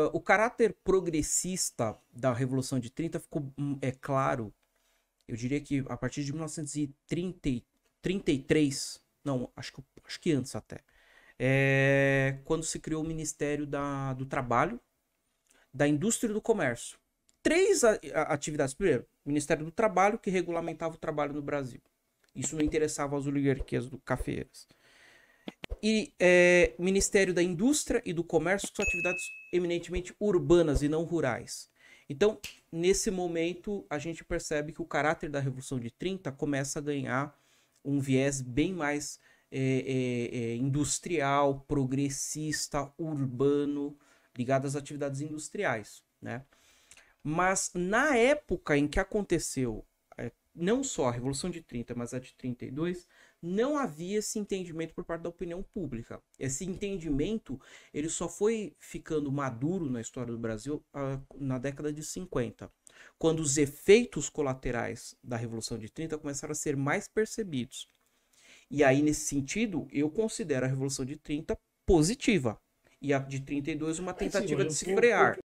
Ah, o caráter progressista da Revolução de 30 ficou hum, é claro, eu diria que a partir de 1933, não, acho que, acho que antes até, é, quando se criou o Ministério da, do Trabalho, da Indústria e do Comércio. Três atividades. Primeiro, Ministério do Trabalho, que regulamentava o trabalho no Brasil. Isso não interessava às oligarquias do cafeeiras e é, Ministério da Indústria e do Comércio, que são atividades eminentemente urbanas e não rurais. Então, nesse momento, a gente percebe que o caráter da Revolução de 30 começa a ganhar um viés bem mais é, é, é, industrial, progressista, urbano, ligado às atividades industriais, né? Mas na época em que aconteceu não só a Revolução de 30, mas a de 32, não havia esse entendimento por parte da opinião pública. Esse entendimento ele só foi ficando maduro na história do Brasil ah, na década de 50, quando os efeitos colaterais da Revolução de 30 começaram a ser mais percebidos. E aí, nesse sentido, eu considero a Revolução de 30 positiva e a de 32 uma tentativa é, né? sim, de se frear.